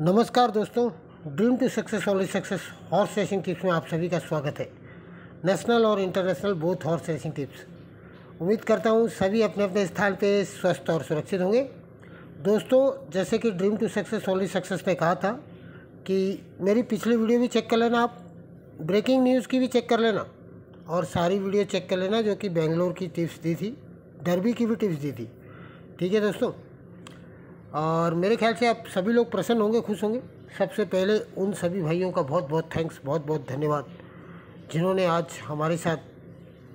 नमस्कार दोस्तों dream to success only success horse racing tips में आप सभी का स्वागत है नेशनल और international both horse racing tips उम्मीद करता हूँ सभी अपने अपने स्थान पे स्वस्थ और सुरक्षित होंगे दोस्तों जैसे कि dream to success only success ने कहा था कि मेरी पिछली वीडियो भी चेक कर लेना आप ब्रेकिंग न्यूज़ की भी चेक कर लेना और सारी वीडियो चेक कर लेना जो कि बेंगलोर की टिप्स दी थी डरबी की भी टिप्स दी थी ठीक है दोस्तों और मेरे ख्याल से आप सभी लोग प्रसन्न होंगे खुश होंगे सबसे पहले उन सभी भाइयों का बहुत बहुत थैंक्स बहुत बहुत धन्यवाद जिन्होंने आज हमारे साथ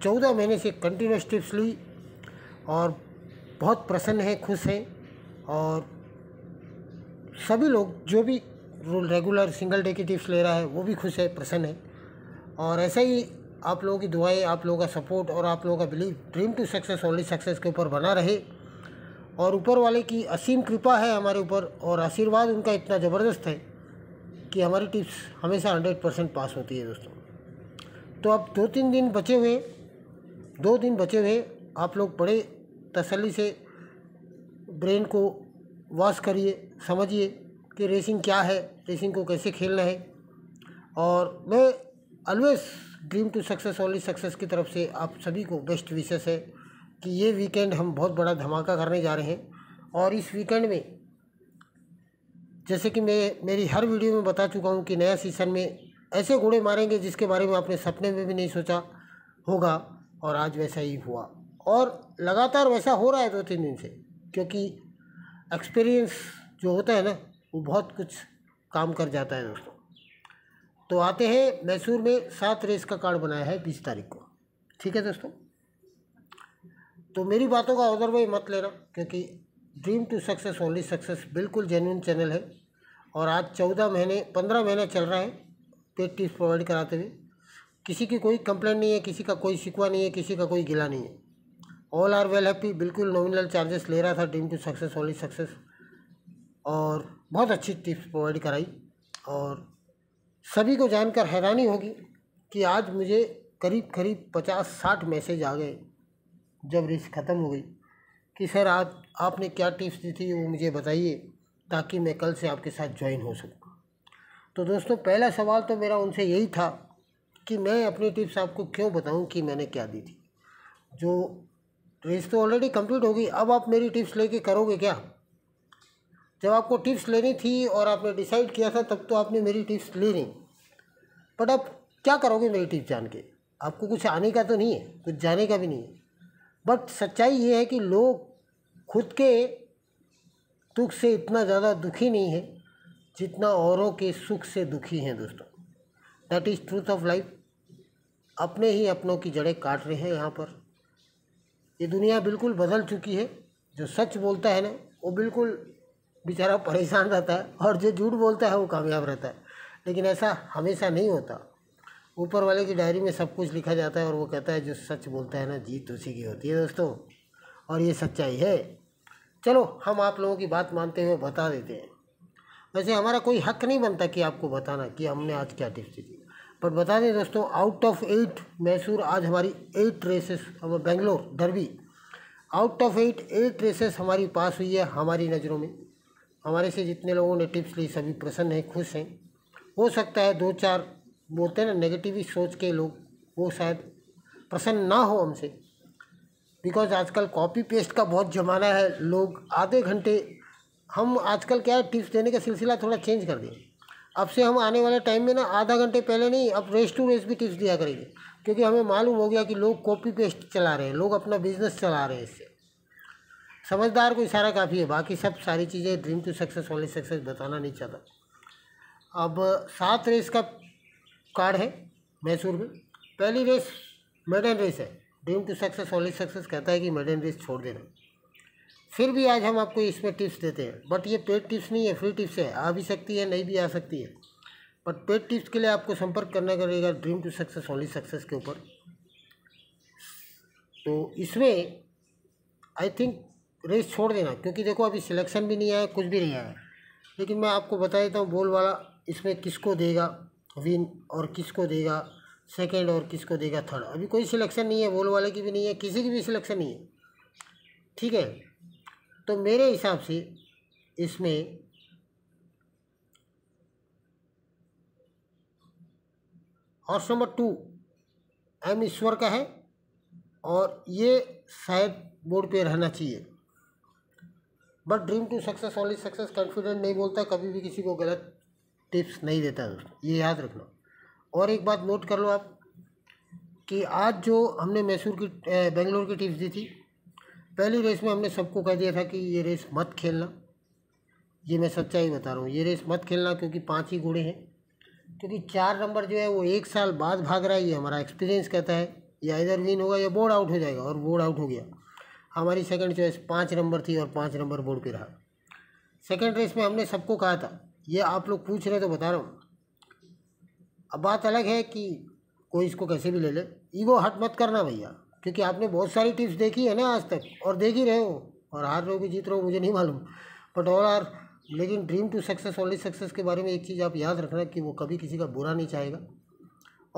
चौदह महीने से कंटिन्यूस टिप्स ली और बहुत प्रसन्न हैं खुश हैं और सभी लोग जो भी रेगुलर सिंगल डे की टिप्स ले रहा है वो भी खुश है प्रसन्न है और ऐसा ही आप लोगों की दुआएं आप लोगों का सपोर्ट और आप लोगों का believe dream to success only success के ऊपर बना रहे और ऊपर वाले की असीम कृपा है हमारे ऊपर और आशीर्वाद उनका इतना ज़बरदस्त है कि हमारी टिप्स हमेशा हंड्रेड परसेंट पास होती है दोस्तों तो अब दो तीन दिन बचे हुए दो दिन बचे हुए आप लोग बड़े तसली से ब्रेन को वॉश करिए समझिए कि रेसिंग क्या है रेसिंग को कैसे खेलना है और मैं always dream to success only success की तरफ से आप सभी को बेस्ट विशेष है कि ये वीकेंड हम बहुत बड़ा धमाका करने जा रहे हैं और इस वीकेंड में जैसे कि मैं मेरी हर वीडियो में बता चुका हूँ कि नया सीज़न में ऐसे घोड़े मारेंगे जिसके बारे में आपने सपने में भी नहीं सोचा होगा और आज वैसा ही हुआ और लगातार वैसा हो रहा है दो तीन दिन से क्योंकि एक्सपीरियंस जो होता है ना वो बहुत कुछ काम कर जाता है दोस्तों तो आते हैं मैसूर में सात रेस का कार्ड बनाया है बीस तारीख को ठीक है दोस्तों तो मेरी बातों का अदर वाई मत लेना क्योंकि dream to success only success बिल्कुल जेन्यून चैनल है और आज चौदह महीने पंद्रह महीने चल रहा है पेड टिप्स प्रोवाइड कराते हुए किसी की कोई कंप्लेंट नहीं है किसी का कोई शिकवा नहीं है किसी का कोई गिला नहीं है ऑल आर वेल हैप्पी बिल्कुल नॉमिनल चार्जेस ले रहा था dream to success only success और बहुत अच्छी टिप्स प्रोवाइड कराई और सभी को जानकर हैरानी होगी कि आज मुझे करीब करीब पचास साठ मैसेज आ गए जब रेस ख़त्म हो गई कि सर आप आपने क्या टिप्स दी थी वो मुझे बताइए ताकि मैं कल से आपके साथ ज्वाइन हो सकूँ तो दोस्तों पहला सवाल तो मेरा उनसे यही था कि मैं अपनी टिप्स आपको क्यों बताऊं कि मैंने क्या दी थी जो रेस तो ऑलरेडी कंप्लीट होगी अब आप मेरी टिप्स लेके करोगे क्या जब आपको टिप्स लेनी थी और आपने डिसाइड किया था तब तो आपने मेरी टिप्स ले ली बट आप क्या करोगे मेरी टिप्स जान के आपको कुछ आने का तो नहीं है कुछ जाने का भी नहीं है बट सच्चाई ये है कि लोग खुद के दुख से इतना ज़्यादा दुखी नहीं है जितना औरों के सुख से दुखी हैं दोस्तों that is truth of life अपने ही अपनों की जड़ें काट रहे हैं यहाँ पर ये दुनिया बिल्कुल बदल चुकी है जो सच बोलता है ना वो बिल्कुल बेचारा परेशान रहता है और जो झूठ बोलता है वो कामयाब रहता है लेकिन ऐसा हमेशा नहीं होता ऊपर वाले की डायरी में सब कुछ लिखा जाता है और वो कहता है जो सच बोलता है ना जीत उसी की होती है दोस्तों और ये सच्चाई है चलो हम आप लोगों की बात मानते हुए बता देते हैं वैसे हमारा कोई हक नहीं बनता कि आपको बताना कि हमने आज क्या टिप्स दी बट बता दें दोस्तों आउट ऑफ एट मैसूर आज हमारी eight races Bangalore derby out of eight eight races हमारी पास हुई है हमारी नज़रों में हमारे से जितने लोगों ने टिप्स ली सभी प्रसन्न हैं खुश हैं हो सकता है दो चार बोलते हैं ना नेगेटिव सोच के लोग वो शायद प्रसन्न ना हो हमसे बिकॉज आजकल कॉपी पेस्ट का बहुत ज़माना है लोग आधे घंटे हम आजकल क्या है टिप्स देने का सिलसिला थोड़ा चेंज कर दें अब से हम आने वाले टाइम में ना आधा घंटे पहले नहीं अब रेस टू रेस भी टिप्स दिया करेंगे क्योंकि हमें मालूम हो गया कि लोग कॉपी पेस्ट चला रहे हैं लोग अपना बिजनेस चला रहे हैं इससे समझदार को इशारा काफ़ी है बाकी सब सारी चीज़ें ड्रीम टू सक्सेस वाले सक्सेस बताना नहीं चाहता अब सात रेस का कार्ड है मैसूर में पहली रेस मेडन रेस है dream to success only success कहता है कि मेडन रेस छोड़ देना फिर भी आज हम आपको इसमें टिप्स देते हैं बट ये पेड टिप्स नहीं है फ्री टिप्स है आ भी सकती है नहीं भी आ सकती है बट पेड टिप्स के लिए आपको संपर्क करना करेगा dream to success only success के ऊपर तो इसमें आई थिंक रेस छोड़ देना क्योंकि देखो अभी सिलेक्शन भी नहीं आया कुछ भी नहीं आया लेकिन मैं आपको बता देता हूँ बोल वाला इसमें किसको देगा विन और किसको देगा सेकेंड और किसको देगा थर्ड अभी कोई सिलेक्शन नहीं है बोल वाले की भी नहीं है किसी की भी सिलेक्शन नहीं है ठीक है तो मेरे हिसाब से इसमें horse number two M Ishwar का है और ये शायद बोर्ड पे रहना चाहिए but dream to success only success confident नहीं बोलता कभी भी किसी को गलत टिप्स नहीं देता दोस्तों ये याद रखना और एक बात नोट कर लो आप कि आज जो हमने मैसूर की बेंगलोर की टिप्स दी थी पहली रेस में हमने सबको कह दिया था कि ये रेस मत खेलना ये मैं सच्चाई बता रहा हूँ ये रेस मत खेलना क्योंकि पाँच ही घोड़े हैं क्योंकि चार नंबर जो है वो एक साल बाद भाग रहा है ये हमारा एक्सपीरियंस कहता है या इधर विन होगा या बोर्ड आउट हो जाएगा और बोर्ड आउट हो गया हमारी सेकंड चॉइस पाँच नंबर थी और पाँच नंबर बोर्ड पे रहा सेकंड रेस में हमने सबको कहा था ये आप लोग पूछ रहे तो बता रहा हूँ अब बात अलग है कि कोई इसको कैसे भी ले ले ईगो हट मत करना भैया क्योंकि आपने बहुत सारी टिप्स देखी है ना आज तक और देख ही रहे हो और हार रहे हो कि जीत रहे हो मुझे नहीं मालूम बट ऑल आर लेकिन dream to success only success के बारे में एक चीज़ आप याद रखना कि वो कभी किसी का बुरा नहीं चाहेगा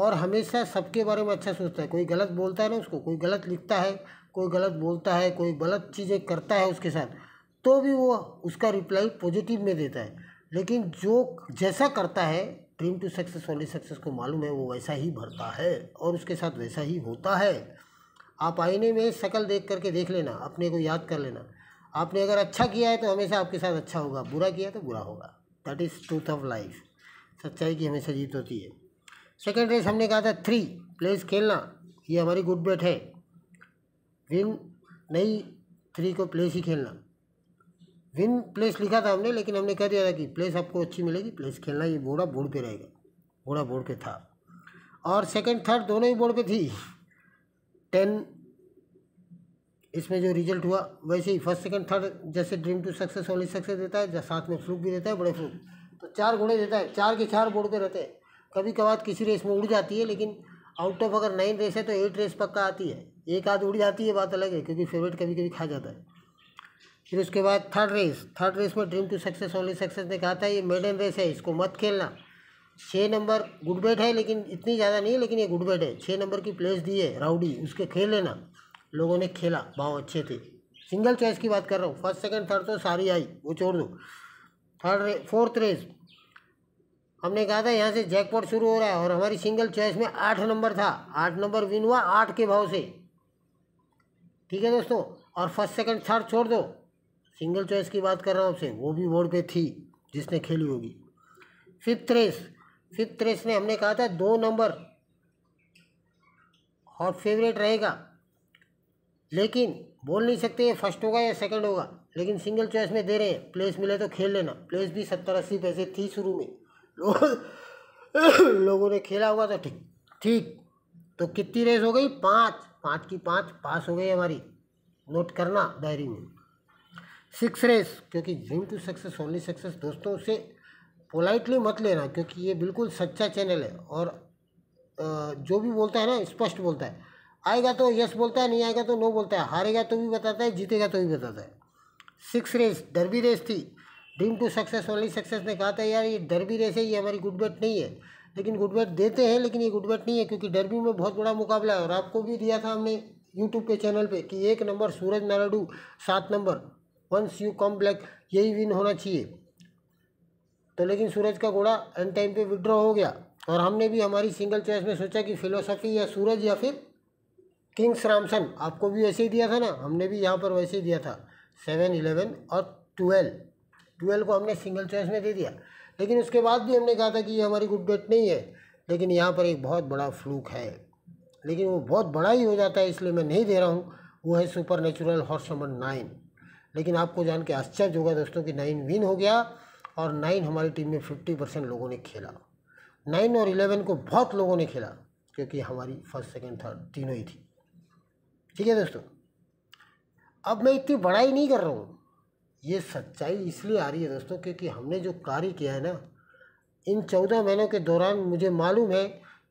और हमेशा सबके बारे में अच्छा सोचता है कोई गलत बोलता है ना उसको कोई गलत लिखता है कोई गलत बोलता है कोई गलत चीज़ें करता है उसके साथ तो भी वो उसका रिप्लाई पॉजिटिव में देता है लेकिन जो जैसा करता है dream to success only success को मालूम है वो वैसा ही भरता है और उसके साथ वैसा ही होता है आप आईने में शक्ल देख करके देख लेना अपने को याद कर लेना आपने अगर अच्छा किया है तो हमेशा आपके साथ अच्छा होगा बुरा किया तो बुरा होगा that is truth of life सच्चाई की हमेशा जीत होती है सेकेंड रेस हमने कहा था थ्री प्लेस खेलना ये हमारी गुड बेट है विन नहीं थ्री को प्लेस ही खेलना विन प्लेस लिखा था हमने लेकिन हमने कह दिया था कि प्लेस आपको अच्छी मिलेगी प्लेस खेलना ये बोरा बोर्ड पे रहेगा बोरा बोर्ड पे था और सेकंड थर्ड दोनों ही बोर्ड पे थी टेन इसमें जो रिजल्ट हुआ वैसे ही फर्स्ट सेकंड थर्ड जैसे dream to success only success देता है साथ में फ्लूक भी देता है बड़े फ्लूक तो चार घोड़े देता है चार के चार बोर्ड पर रहते हैं कभी कभार किसी रेस में उड़ जाती है लेकिन आउट ऑफ अगर नाइन रेस है तो एट रेस पक्का आती है एक आध उड़ जाती है बात अलग है क्योंकि फेवरेट कभी कभी खा जाता है फिर उसके बाद थर्ड रेस थर्ड रेस में dream to success only success ने कहा था ये मेडन रेस है इसको मत खेलना छः नंबर गुड बैट है लेकिन इतनी ज़्यादा नहीं है लेकिन ये गुड बैट है छः नंबर की प्लेस दी है राउडी उसके खेल लेना लोगों ने खेला भाव अच्छे थे सिंगल चॉइस की बात कर रहा हूँ फर्स्ट सेकंड थर्ड तो सारी आई वो छोड़ दो थर्ड रे फोर्थ रेस हमने कहा था यहाँ से जैकपॉट शुरू हो रहा है और हमारी सिंगल चॉइस में आठ नंबर था आठ नंबर विन हुआ आठ के भाव से ठीक है दोस्तों और फर्स्ट सेकंड थर्ड छोड़ दो सिंगल चॉइस की बात कर रहा हूँ आपसे वो भी बोर्ड पे थी जिसने खेली होगी फिफ्थ रेस फिफ्थ रेस में हमने कहा था दो नंबर हॉट फेवरेट रहेगा लेकिन बोल नहीं सकते ये फर्स्ट होगा या सेकंड होगा लेकिन सिंगल चॉइस में दे रहे हैं प्लेस मिले तो खेल लेना प्लेस भी सत्तर अस्सी पैसे थी शुरू में लोग लोगों ने खेला होगा तो ठीक ठीक तो कितनी रेस हो गई पाँच पाँच की पाँच पास हो गई हमारी नोट करना डायरी में सिक्स रेस क्योंकि dream to success only success दोस्तों से पोलाइटली मत लेना क्योंकि ये बिल्कुल सच्चा चैनल है और जो भी बोलता है ना स्पष्ट बोलता है आएगा तो यस बोलता है नहीं आएगा तो नो बोलता है हारेगा तो भी बताता है जीतेगा तो भी बताता है सिक्स रेस डरबी रेस थी dream to success only success ने कहा था यार ये डरबी रेस है ये हमारी गुड बैट नहीं है लेकिन गुड बैट देते हैं लेकिन ये गुड बैट नहीं है क्योंकि डरबी में बहुत बड़ा मुकाबला है और आपको भी दिया था हमने यूट्यूब के चैनल पे कि एक नंबर सूरज नाराडू सात number once you come black यही विन होना चाहिए तो लेकिन सूरज का घोड़ा एंड टाइम पे विड्रॉ हो गया और हमने भी हमारी सिंगल चॉइस में सोचा कि फिलोसफी या सूरज या फिर किंग्स रामसन आपको भी वैसे ही दिया था ना हमने भी यहाँ पर वैसे ही दिया था सेवन इलेवन और ट्वेल्व ट्वेल्व को हमने सिंगल चॉइस में दे दिया लेकिन उसके बाद भी हमने कहा था कि ये हमारी गुड डेट नहीं है लेकिन यहाँ पर एक बहुत बड़ा फ्लूक है लेकिन वो बहुत बड़ा ही हो जाता है इसलिए मैं नहीं दे रहा हूँ वो है supernatural horse number nine लेकिन आपको जान के आश्चर्य होगा दोस्तों कि नाइन विन हो गया और नाइन हमारी टीम में फिफ्टी परसेंट लोगों ने खेला नाइन और इलेवन को बहुत लोगों ने खेला क्योंकि हमारी फर्स्ट सेकेंड थर्ड तीनों ही थी ठीक है दोस्तों अब मैं इतनी बड़ाई नहीं कर रहा हूँ ये सच्चाई इसलिए आ रही है दोस्तों क्योंकि हमने जो कार्य किया है ना इन चौदह महीनों के दौरान मुझे मालूम है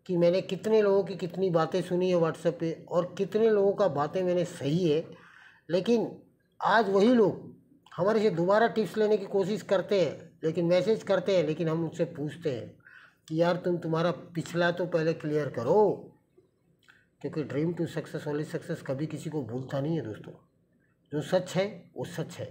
कि मैंने कितने लोगों की कितनी बातें सुनी है व्हाट्सएप पे और कितने लोगों का बातें मैंने सही है लेकिन आज वही लोग हमारे से दोबारा टिप्स लेने की कोशिश करते हैं लेकिन मैसेज करते हैं लेकिन हम उनसे पूछते हैं कि यार तुम तुम्हारा पिछला तो पहले क्लियर करो क्योंकि dream to success only success कभी किसी को भूलता नहीं है दोस्तों जो सच है वो सच है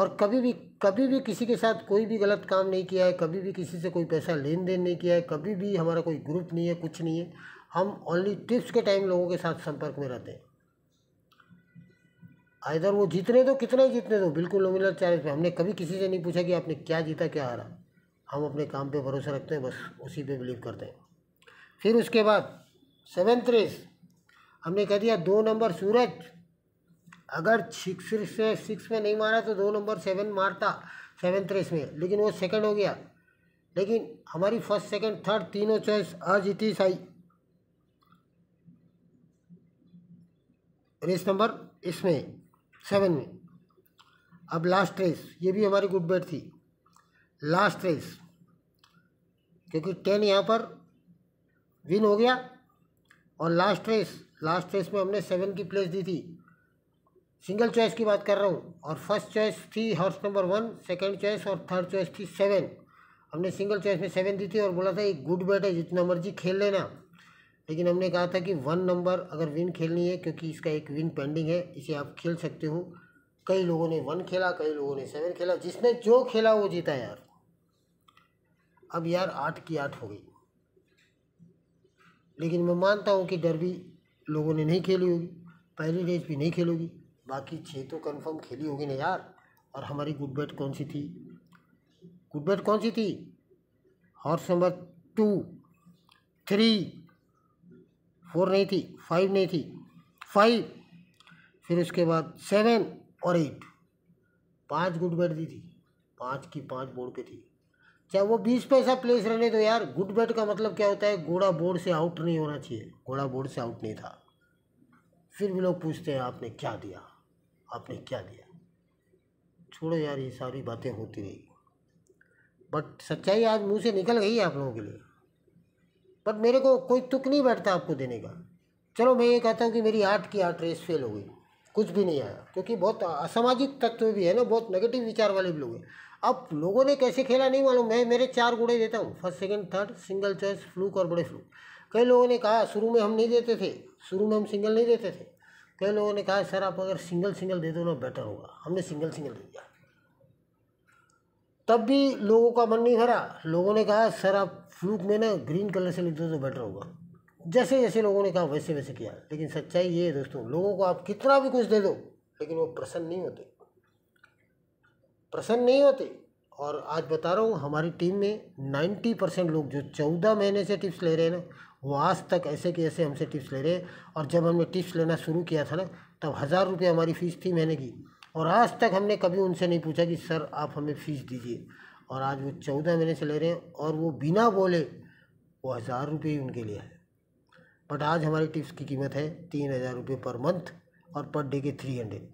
और कभी भी कभी भी किसी के साथ कोई भी गलत काम नहीं किया है कभी भी किसी से कोई पैसा लेन देन नहीं किया है कभी भी हमारा कोई ग्रुप नहीं है कुछ नहीं है हम ओनली टिप्स के टाइम लोगों के साथ संपर्क में रहते हैं हाँ, इधर वो जीतने दो कितने ही जीतने दो बिल्कुल नोमिनल चार्ज पे हमने कभी किसी से नहीं पूछा कि आपने क्या जीता क्या हारा हम अपने काम पे भरोसा रखते हैं बस उसी पे बिलीव करते हैं फिर उसके बाद सेवेंथ रेस हमने कह दिया दो नंबर सूरज अगर सिक्स से सिक्स में नहीं मारा तो दो नंबर सेवन मारता सेवेंथ रेस में लेकिन वो सेकेंड हो गया लेकिन हमारी फर्स्ट सेकेंड थर्ड तीनों चॉइस आज it is I race number इसमें सेवन में अब लास्ट रेस ये भी हमारी गुड बैट थी लास्ट रेस क्योंकि टेन यहाँ पर विन हो गया और लास्ट रेस लास्ट रेस में हमने सेवन की प्लेस दी थी सिंगल चॉइस की बात कर रहा हूँ और फर्स्ट चॉइस थी horse number one second choice और थर्ड चॉइस थी सेवन हमने सिंगल चॉइस में सेवन दी थी और बोला था एक गुड बैट है जितना मर्जी खेल लेना लेकिन हमने कहा था कि वन नंबर अगर विन खेलनी है क्योंकि इसका एक विन पेंडिंग है इसे आप खेल सकते हो कई लोगों ने वन खेला कई लोगों ने सेवन खेला जिसने जो खेला वो जीता यार अब यार आठ की आठ हो गई लेकिन मैं मानता हूँ कि डरबी लोगों ने नहीं खेली होगी पहली रेस भी नहीं खेलोगी बाकी छः तो कन्फर्म खेली होगी ना यार और हमारी गुड बैट कौन सी थी गुड बैट कौन सी थी horse number two three four नहीं थी फाइव नहीं थी फाइव फिर उसके बाद सेवन और एट पाँच गुड बैट दी थी पाँच की पाँच बोर्ड पे थी चाहे वो बीस पैसा प्लेस रहने दो यार गुड बैट का मतलब क्या होता है घोड़ा बोर्ड से आउट नहीं होना चाहिए घोड़ा बोर्ड से आउट नहीं था फिर भी लोग पूछते हैं आपने क्या दिया आपने क्या दिया छोड़ो यार ये सारी बातें होती रही बट सच्चाई आज मुंह से निकल गई है आप लोगों के लिए पर मेरे को कोई तुक नहीं बैठता आपको देने का चलो मैं ये कहता हूँ कि मेरी आर्ट की आर्ट रेस फेल हो गई कुछ भी नहीं आया क्योंकि बहुत असामाजिक तत्व भी है ना बहुत नेगेटिव विचार वाले भी लोग हैं अब लोगों ने कैसे खेला नहीं मालूम मैं मेरे चार गुड़े देता हूँ first second third single choice fluke और बड़े फ्लूक कई लोगों ने कहा शुरू में हम नहीं देते थे शुरू में हम सिंगल नहीं देते थे कई लोगों ने कहा सर आप अगर सिंगल सिंगल दे दो ना बेटर होगा हमने सिंगल सिंगल दे दिया तब भी लोगों का मन नहीं भरा लोगों ने कहा सर आप फ्लूक में ना ग्रीन कलर से लिख दो तो बेटर होगा जैसे जैसे लोगों ने कहा वैसे वैसे किया लेकिन सच्चाई ये है दोस्तों लोगों को आप कितना भी कुछ दे दो लेकिन वो प्रसन्न नहीं होते प्रसन्न नहीं होते और आज बता रहा हूँ हमारी टीम में नाइन्टी परसेंट लोग जो चौदह महीने से टिप्स ले रहे हैं ना वो आज तक ऐसे के ऐसे हमसे टिप्स ले रहे हैं और जब हमने टिप्स लेना शुरू किया था ना तब हज़ार रुपये हमारी फ़ीस थी महीने की और आज तक हमने कभी उनसे नहीं पूछा कि सर आप हमें फ़ीस दीजिए और आज वो चौदह महीने से ले रहे हैं और वो बिना बोले वो हज़ार रुपये ही उनके लिए है बट आज हमारी टिप्स की कीमत है तीन हज़ार रुपये पर मंथ और पर डे के थ्री हंड्रेड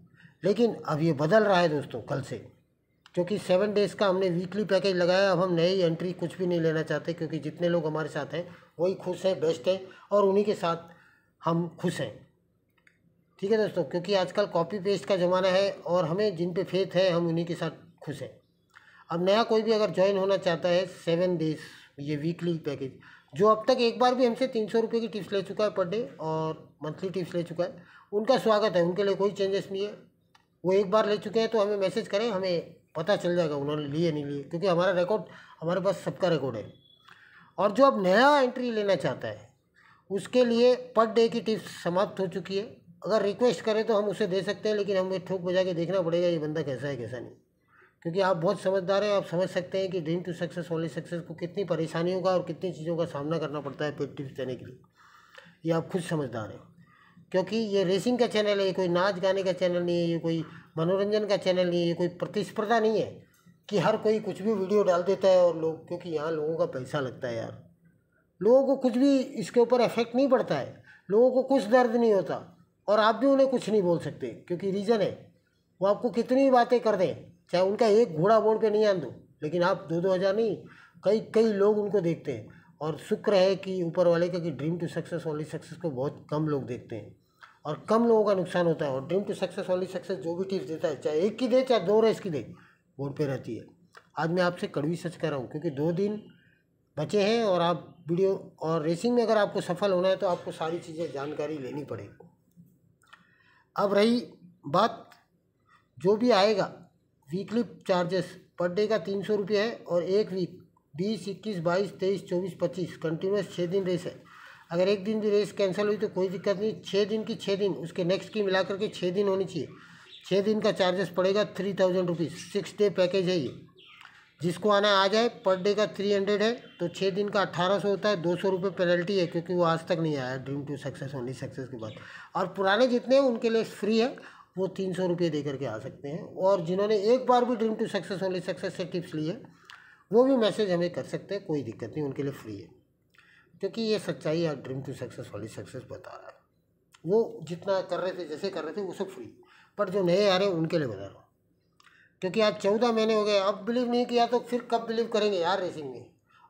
लेकिन अब ये बदल रहा है दोस्तों कल से क्योंकि सेवन डेज़ का हमने वीकली पैकेज लगाया अब हम नई एंट्री कुछ भी नहीं लेना चाहते क्योंकि जितने लोग हमारे साथ हैं वही खुश हैं बेस्ट हैं और उन्हीं के साथ हम खुश हैं ठीक है दोस्तों क्योंकि आजकल कॉपी पेस्ट का ज़माना है और हमें जिन पे फेथ है हम उन्हीं के साथ खुश हैं अब नया कोई भी अगर ज्वाइन होना चाहता है सेवन डेज ये वीकली पैकेज जो अब तक एक बार भी हमसे तीन सौ रुपये की टिप्स ले चुका है पर डे और मंथली टिप्स ले चुका है उनका स्वागत है उनके लिए कोई चेंजेस नहीं है वो एक बार ले चुके हैं तो हमें मैसेज करें हमें पता चल जाएगा उन्होंने लिए नहीं लिए क्योंकि हमारा रिकॉर्ड हमारे पास सबका रिकॉर्ड है और जो अब नया एंट्री लेना चाहता है उसके लिए पर डे की टिप्स समाप्त हो चुकी है अगर रिक्वेस्ट करें तो हम उसे दे सकते हैं लेकिन हमें ठोक बजा के देखना पड़ेगा ये बंदा कैसा है कैसा नहीं क्योंकि आप बहुत समझदार हैं आप समझ सकते हैं कि dream to success only success को कितनी परेशानियों का और कितनी चीज़ों का सामना करना पड़ता है पेट देने के लिए ये आप खुद समझदार हैं क्योंकि ये रेसिंग का चैनल है ये कोई नाच गाने का चैनल नहीं है ये कोई मनोरंजन का चैनल नहीं है ये कोई प्रतिस्पर्धा नहीं है कि हर कोई कुछ भी वीडियो डाल देता है और लोग क्योंकि यहाँ लोगों का पैसा लगता है यार लोगों को कुछ भी इसके ऊपर इफेक्ट नहीं पड़ता है लोगों को कुछ दर्द नहीं होता और आप भी उन्हें कुछ नहीं बोल सकते क्योंकि रीज़न है वो आपको कितनी बातें कर दें चाहे उनका एक घोड़ा बोल के नहीं आन दो लेकिन आप दो दो हज़ार नहीं कई कई लोग उनको देखते हैं और शुक्र है कि ऊपर वाले का कि dream to success only success को बहुत कम लोग देखते हैं और कम लोगों का नुकसान होता है और dream to success only success जो भी टिप्स देता है चाहे एक की दे चाहे दो रेस की दे बोर्ड पर रहती है आज मैं आपसे कड़वी सच कर रहा हूँ क्योंकि दो दिन बचे हैं और आप वीडियो और रेसिंग में अगर आपको सफल होना है तो आपको सारी चीज़ें जानकारी लेनी पड़ेगी अब रही बात जो भी आएगा वीकली चार्जेस पर डे का तीन सौ रुपये है और एक वीक बीस इक्कीस बाईस तेईस चौबीस पच्चीस कंटिन्यूस छः दिन रेस है अगर एक दिन भी रेस कैंसिल हुई तो कोई दिक्कत नहीं छः दिन की छः दिन उसके नेक्स्ट की मिला करके छः दिन होनी चाहिए छः दिन का चार्जेस पड़ेगा three thousand rupees six day package है ये जिसको आना आ जाए पर डे का थ्री हंड्रेड है तो छः दिन का अट्ठारह सौ होता है दो सौ रुपये पेनल्टी है क्योंकि वो आज तक नहीं आया dream to success only success के बाद और पुराने जितने हैं उनके लिए फ्री है वो तीन सौ रुपये दे करके आ सकते हैं और जिन्होंने एक बार भी dream to success only success से टिप्स ली है वो भी मैसेज हमें कर सकते हैं कोई दिक्कत नहीं उनके लिए फ्री है क्योंकि ये सच्चाई है dream to success only success बता रहा है वो जितना कर रहे थे जैसे कर रहे थे वो सब फ्री पर जो नए आ रहे हैं उनके लिए बता रहा हूँ क्योंकि आज चौदह महीने हो गए अब बिलीव नहीं किया तो फिर कब बिलीव करेंगे यार रेसिंग में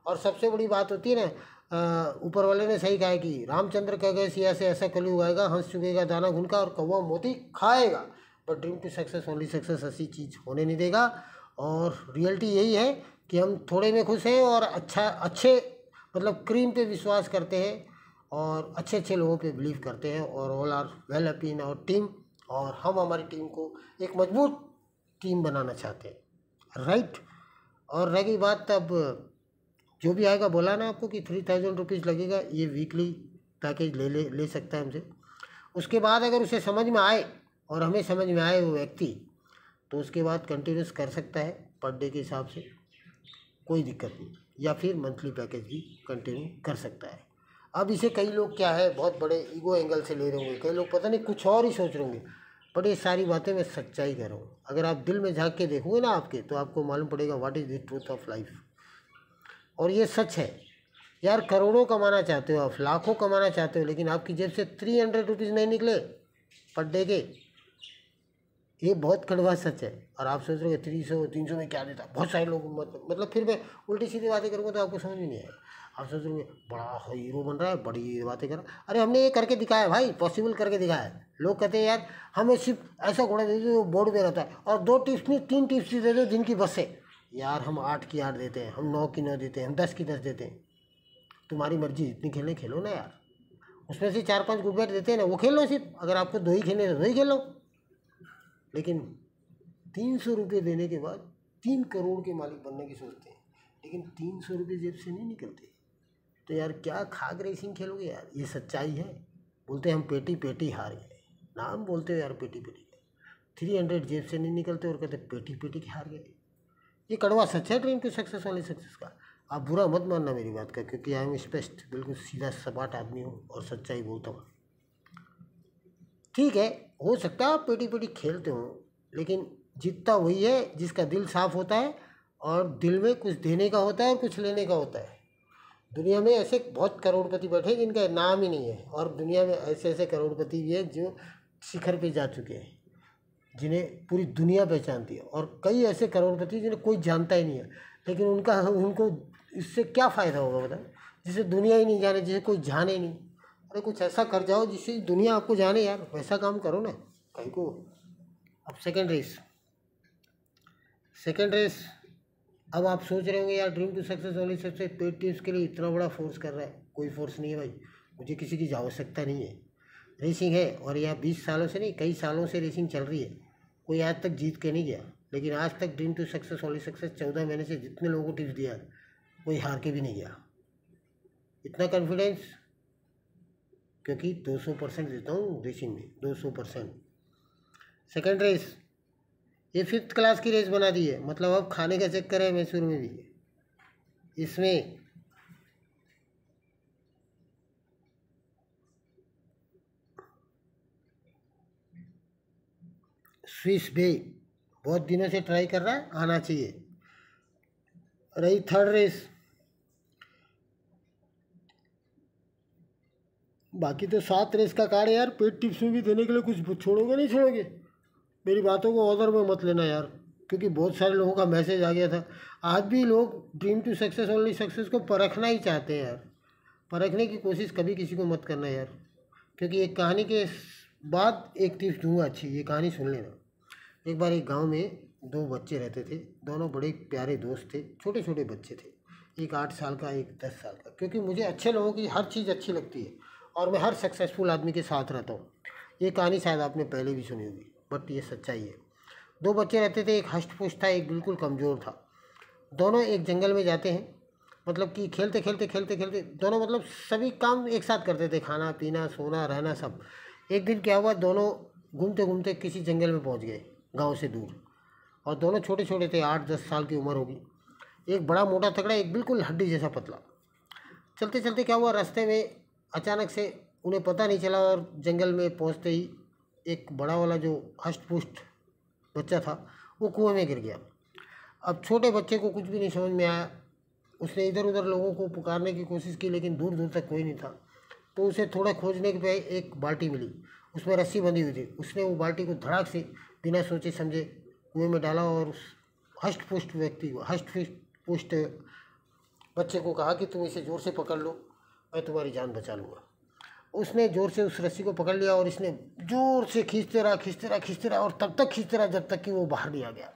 और सबसे बड़ी बात होती है ना ऊपर वाले ने सही कहा कि रामचंद्र कह गए सिया से ऐसा कलयुग आएगा हंस चुकेगा दाना घुनका और कौवा मोती खाएगा but dream to success only success ऐसी चीज़ होने नहीं देगा और रियलिटी यही है कि हम थोड़े में खुश हैं और अच्छा अच्छे मतलब क्रीम पे विश्वास करते हैं और अच्छे अच्छे लोगों पे बिलीव करते हैं और ऑल आर वेल अपीन इन आवर टीम और हम हमारी टीम को एक मजबूत टीम बनाना चाहते हैं राइट और रह गई बात अब जो भी आएगा बोला ना आपको कि थ्री थाउजेंड रुपीज़ लगेगा ये वीकली पैकेज ले ले ले सकता है हमसे उसके बाद अगर उसे समझ में आए और हमें समझ में आए वो व्यक्ति तो उसके बाद कंटिन्यूस कर सकता है पर डे के हिसाब से कोई दिक्कत नहीं या फिर मंथली पैकेज भी कंटिन्यू कर सकता है अब इसे कई लोग क्या है बहुत बड़े ईगो एंगल से ले रहे होंगे कई लोग पता नहीं कुछ और ही सोच रहे होंगे और ये सारी बातें मैं सच्चाई कह रहा हूँ अगर आप दिल में झाँक के देखोगे ना आपके तो आपको मालूम पड़ेगा what is the truth of life और ये सच है यार करोड़ों कमाना चाहते हो आप लाखों कमाना चाहते हो लेकिन आपकी जेब से थ्री हंड्रेड रुपीज़ नहीं निकले पर डे के ये बहुत कड़वा सच है और आप सोच रहे हो थ्री सौ तीन सौ में क्या देता बहुत सारे लोग मतलब फिर मैं उल्टी सीधी बातें करूँगा तो आपको समझ में नहीं आएगा रहे बड़ा हीरो बन रहा है बड़ी बातें कर रहा है अरे हमने ये करके दिखाया भाई पॉसिबल करके दिखाया लोग कहते हैं यार हमें सिर्फ ऐसा घोड़ा दे दो बोर्ड पे रहता है और दो टिप्स नहीं तीन टिप्स दे दो जिनकी बसें यार हम आठ की आठ देते हैं हम नौ की नौ देते हैं हम दस की दस देते हैं तुम्हारी मर्जी जितनी खेलने खेलो ना यार उसमें से चार पाँच गुट देते हैं ना वो खेल लो सिर्फ अगर आपको दो ही खेलने तो दो ही खेल लो लेकिन तीन सौ रुपये देने के बाद तीन करोड़ के मालिक बनने की सोचते हैं लेकिन तीन सौ रुपये जेब से नहीं निकलते तो यार क्या खाक रेसिंग खेलोगे यार ये सच्चाई है बोलते हम पेटी पेटी हार गए नाम बोलते हो यार पेटी पेटी थ्री हंड्रेड जेब से नहीं निकलते और कहते पेटी पेटी के हार गए ये कड़वा सच है ड्रीम टू सक्सेस वाले सक्सेस का आप बुरा मत मानना मेरी बात का क्योंकि आई एम स्पष्ट बिल्कुल सीधा सपाट आदमी हूँ और सच्चाई बोलता हूँ ठीक है हो सकता है आप पेटी पेटी खेलते हो लेकिन जीतता वही है जिसका दिल साफ होता है और दिल में कुछ देने का होता है और कुछ लेने का होता है दुनिया में ऐसे बहुत करोड़पति बैठे हैं जिनका नाम ही नहीं है और दुनिया में ऐसे ऐसे करोड़पति भी हैं जो शिखर पे जा चुके हैं जिन्हें पूरी दुनिया पहचानती है और कई ऐसे करोड़पति जिन्हें कोई जानता ही नहीं है लेकिन उनका उनको इससे क्या फ़ायदा होगा बताए जिसे दुनिया ही नहीं जाने जिसे कोई जाने ही नहीं अरे कुछ ऐसा कर जाओ जिससे दुनिया आपको जाने यार वैसा काम करो ना कहीं को अब सेकेंड रेस सेकेंड रेस अब आप सोच रहे होंगे यार dream to success only success paid teams के लिए इतना बड़ा फोर्स कर रहा है कोई फोर्स नहीं है भाई मुझे किसी की आवश्यकता नहीं है रेसिंग है और यह बीस सालों से नहीं कई सालों से रेसिंग चल रही है कोई आज तक जीत के नहीं गया लेकिन आज तक dream to success only success चौदह महीने से जितने लोगों को टिप्स दिया कोई हार के भी नहीं गया इतना कॉन्फिडेंस क्योंकि दो सौ परसेंट देता हूँ रेसिंग में दो सौ परसेंट सेकेंड रेस ये फिफ्थ क्लास की रेस बना दी है मतलब अब खाने का चक्कर है मैसूर में भी इसमें स्विस बे बहुत दिनों से ट्राई कर रहा है आना चाहिए रही थर्ड रेस बाकी तो सात रेस का कार्ड है यार पेट टिप्स में भी देने के लिए कुछ छोड़ोगे नहीं छोड़ोगे मेरी बातों को ऑर्डर में मत लेना यार क्योंकि बहुत सारे लोगों का मैसेज आ गया था आज भी लोग dream to success only success को परखना ही चाहते हैं यार परखने की कोशिश कभी किसी को मत करना यार क्योंकि एक कहानी के बाद एक टिप्स दूंगा अच्छी ये कहानी सुन लेना एक बार एक गांव में दो बच्चे रहते थे दोनों बड़े प्यारे दोस्त थे छोटे छोटे बच्चे थे एक आठ साल का एक दस साल का क्योंकि मुझे अच्छे लोगों की हर चीज़ अच्छी लगती है और मैं हर सक्सेसफुल आदमी के साथ रहता हूँ ये कहानी शायद आपने पहले भी सुनी होगी बट ये सच्चाई है दो बच्चे रहते थे एक हष्ट पुष्ट था एक बिल्कुल कमज़ोर था दोनों एक जंगल में जाते हैं मतलब कि खेलते खेलते खेलते खेलते दोनों मतलब सभी काम एक साथ करते थे खाना पीना सोना रहना सब एक दिन क्या हुआ दोनों घूमते घूमते किसी जंगल में पहुंच गए गांव से दूर और दोनों छोटे छोटे थे आठ दस साल की उम्र होगी एक बड़ा मोटा तगड़ा एक बिल्कुल हड्डी जैसा पतला चलते चलते क्या हुआ रास्ते में अचानक से उन्हें पता नहीं चला और जंगल में पहुँचते ही एक बड़ा वाला जो पुष्ट बच्चा था वो कुएं में गिर गया अब छोटे बच्चे को कुछ भी नहीं समझ में आया उसने इधर उधर लोगों को पुकारने की कोशिश की लेकिन दूर दूर तक कोई नहीं था तो उसे थोड़ा खोजने के पे एक बाल्टी मिली उसमें रस्सी बंधी हुई थी उसने वो बाल्टी को धड़ाक से बिना सोचे समझे कुएं में डाला और उस हष्ट पुष्ट व्यक्ति को हष्ट पुष्ट बच्चे को कहा कि तुम इसे ज़ोर से पकड़ लो मैं तुम्हारी जान बचा लूँगा उसने ज़ोर से उस रस्सी को पकड़ लिया और इसने ज़ोर से खींचते रहा खींचते रहा खींचते रहा और तब तक खींचते रहा जब तक कि वो बाहर नहीं आ गया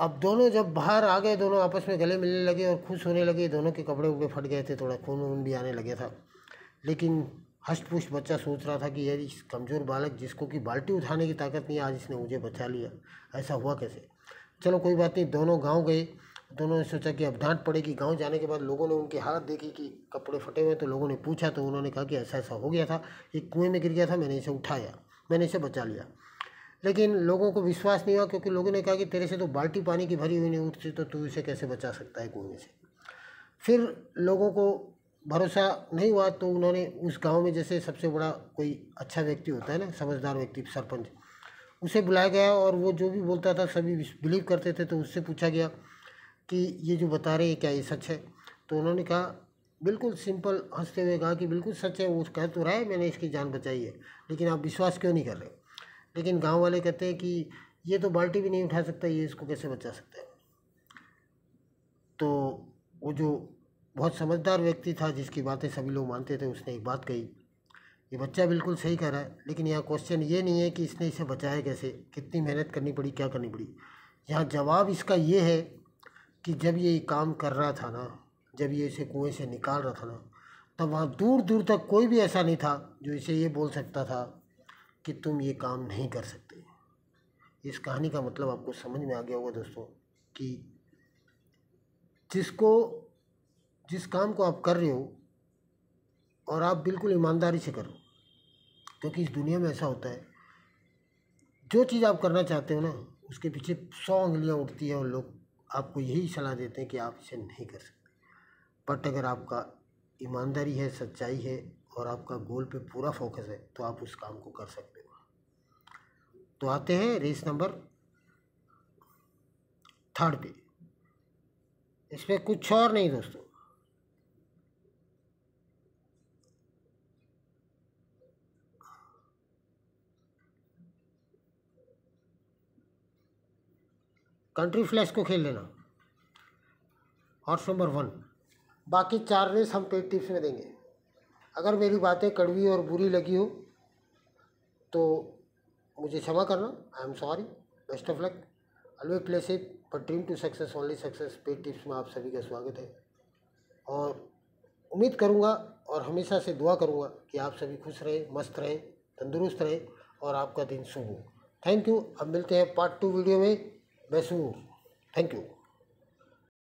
अब दोनों जब बाहर आ गए दोनों आपस में गले मिलने लगे और खुश होने लगे दोनों के कपड़े उपड़े फट गए थे थोड़ा खून वून भी आने लगे था लेकिन हष्ट बच्चा सोच रहा था कि यार इस कमज़ोर बालक जिसको कि बाल्टी उठाने की ताकत नहीं आज इसने मुझे बचा लिया ऐसा हुआ कैसे चलो कोई बात नहीं दोनों गाँव गए दोनों तो ने सोचा कि अब डांट पड़ेगी गांव जाने के बाद लोगों ने उनकी हालत देखी कि कपड़े फटे हुए तो लोगों ने पूछा तो उन्होंने कहा कि ऐसा ऐसा हो गया था ये कुएं में गिर गया था मैंने इसे उठाया मैंने इसे बचा लिया लेकिन लोगों को विश्वास नहीं हुआ क्योंकि लोगों ने कहा कि तेरे से तो बाल्टी पानी की भरी हुई नहीं उठती तो तू इसे कैसे बचा सकता है कुएं से फिर लोगों को भरोसा नहीं हुआ तो उन्होंने उस गाँव में जैसे सबसे बड़ा कोई अच्छा व्यक्ति होता है ना समझदार व्यक्ति सरपंच उसे बुलाया गया और वो जो भी बोलता था सभी बिलीव करते थे तो उससे पूछा गया कि ये जो बता रहे हैं क्या ये सच है तो उन्होंने कहा बिल्कुल सिंपल हंसते हुए कहा कि बिल्कुल सच है वो कह तो रहा है मैंने इसकी जान बचाई है लेकिन आप विश्वास क्यों नहीं कर रहे लेकिन गांव वाले कहते हैं कि ये तो बाल्टी भी नहीं उठा सकता ये इसको कैसे बचा सकता है तो वो जो बहुत समझदार व्यक्ति था जिसकी बातें सभी लोग मानते थे उसने एक बात कही ये बच्चा बिल्कुल सही कह रहा है लेकिन यहाँ क्वेश्चन ये नहीं है कि इसने इसे बचाया कैसे कितनी मेहनत करनी पड़ी क्या करनी पड़ी यहाँ जवाब इसका ये है कि जब ये काम कर रहा था ना जब ये इसे कुएं से निकाल रहा था ना तब वहाँ दूर दूर तक कोई भी ऐसा नहीं था जो इसे ये बोल सकता था कि तुम ये काम नहीं कर सकते इस कहानी का मतलब आपको समझ में आ गया होगा दोस्तों कि जिसको जिस काम को आप कर रहे हो और आप बिल्कुल ईमानदारी से करो क्योंकि इस दुनिया में ऐसा होता है जो चीज़ आप करना चाहते हो ना उसके पीछे सौ उंगलियाँ उठती हैं और लोग आपको यही सलाह देते हैं कि आप इसे नहीं कर सकते बट अगर आपका ईमानदारी है सच्चाई है और आपका गोल पे पूरा फोकस है तो आप उस काम को कर सकते हो तो आते हैं रेस नंबर थर्ड पे इसमें कुछ और नहीं दोस्तों कंट्री फ्लैश को खेल लेना हॉर्स नंबर वन बाकी चार रेस हम पेड टिप्स में देंगे अगर मेरी बातें कड़वी और बुरी लगी हो तो मुझे क्षमा करना I am sorry best of luck always place it पर dream to success only success paid tips में आप सभी का स्वागत है और उम्मीद करूँगा और हमेशा से दुआ करूँगा कि आप सभी खुश रहें मस्त रहें तंदुरुस्त रहें और आपका दिन शुभ हो थैंक यू अब मिलते हैं पार्ट टू वीडियो में Besur. Thank you.